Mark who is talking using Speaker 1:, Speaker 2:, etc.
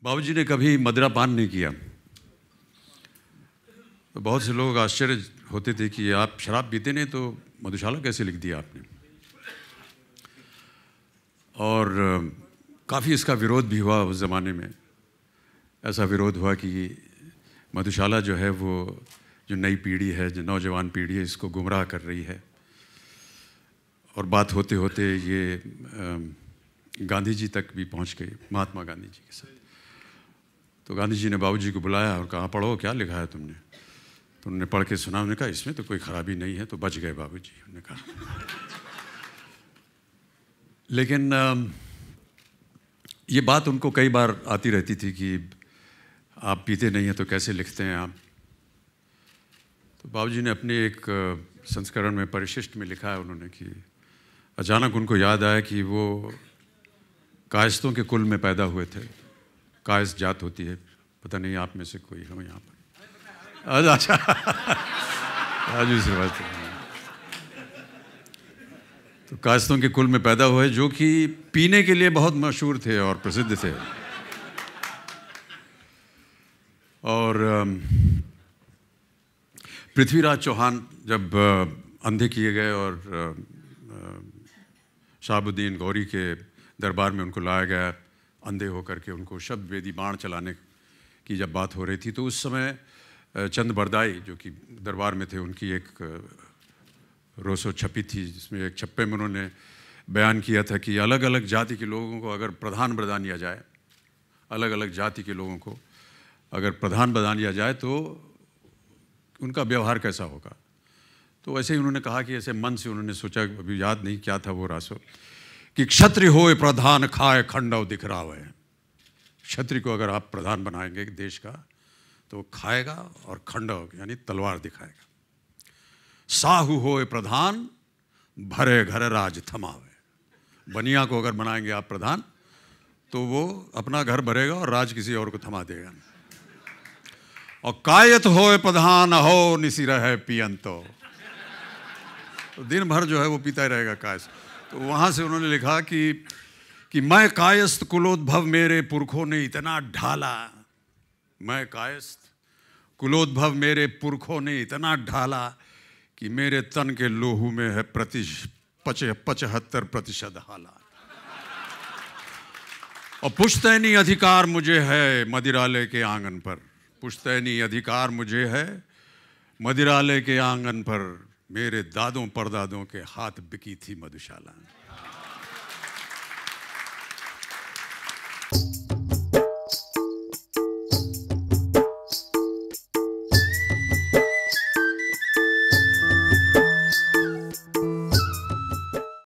Speaker 1: बाबू जी ने कभी मदरा पान नहीं किया तो बहुत से लोग आश्चर्य होते थे कि आप शराब पीते नहीं तो मधुशाला कैसे लिख दिया आपने और काफ़ी इसका विरोध भी हुआ उस ज़माने में ऐसा विरोध हुआ कि मधुशाला जो है वो जो नई पीढ़ी है जो नौजवान पीढ़ी है इसको गुमराह कर रही है और बात होते होते ये गांधी जी तक भी पहुंच गई महात्मा गांधी जी के साथ तो गांधी जी ने बाबू को बुलाया और कहा पढ़ो क्या लिखा है तुमने तो उन्होंने पढ़ के सुना उन्होंने कहा इसमें तो कोई खराबी नहीं है तो बच गए बाबू जी उन्होंने कहा लेकिन ये बात उनको कई बार आती रहती थी कि आप पीते नहीं हैं तो कैसे लिखते हैं आप तो बाबू जी ने अपने एक संस्करण में परिशिष्ट में लिखा है उन्होंने कि अचानक उनको याद आया कि वो कायस्तों के कुल में पैदा हुए थे कायस जात होती है पता नहीं आप में से कोई हो यहाँ पर अच्छा तो कायस्तों के कुल में पैदा हुए जो कि पीने के लिए बहुत मशहूर थे और प्रसिद्ध थे और पृथ्वीराज चौहान जब अंधे किए गए और शाहबुद्दीन गौरी के दरबार में उनको लाया गया अंधे होकर के उनको शब्द वेदी बाण चलाने की जब बात हो रही थी तो उस समय चंद बरदाई जो कि दरबार में थे उनकी एक रोसो छपी थी जिसमें एक छप्पे में उन्होंने बयान किया था कि अलग अलग जाति के लोगों को अगर प्रधान प्रदान दिया जाए अलग अलग जाति के लोगों को अगर प्रधान प्रदान दिया जाए तो उनका व्यवहार कैसा होगा तो ऐसे ही उन्होंने कहा कि ऐसे मन से उन्होंने सोचा अभी याद नहीं क्या था वो रासो कि क्षत्रिय होए प्रधान खाए खंडव दिख रहा है क्षत्रिय को अगर आप प्रधान बनाएंगे देश का तो खाएगा और खंडव यानी तलवार दिखाएगा साहू होए प्रधान भरे घर राज थमावे बनिया को अगर बनाएंगे आप प्रधान तो वो अपना घर भरेगा और राज किसी और को थमा देगा और कायत होए प्रधान हो निसी रहे पियंतो तो दिन भर जो है वो पीता ही रहेगा कायत तो वहाँ से उन्होंने लिखा कि कि मैं कायस्थ कुलोद्भव मेरे पुरखों ने इतना ढाला मैं कायस्थ कुलोद्भव मेरे पुरखों ने इतना ढाला कि मेरे तन के लोहू में है प्रति पच पचहत्तर प्रतिशत हाला और पुश्तैनी अधिकार मुझे है मदिरालय के आंगन पर पुश्तैनी अधिकार मुझे है मदिरालय के आंगन पर मेरे दादों परदादों के हाथ बिकी थी मधुशाला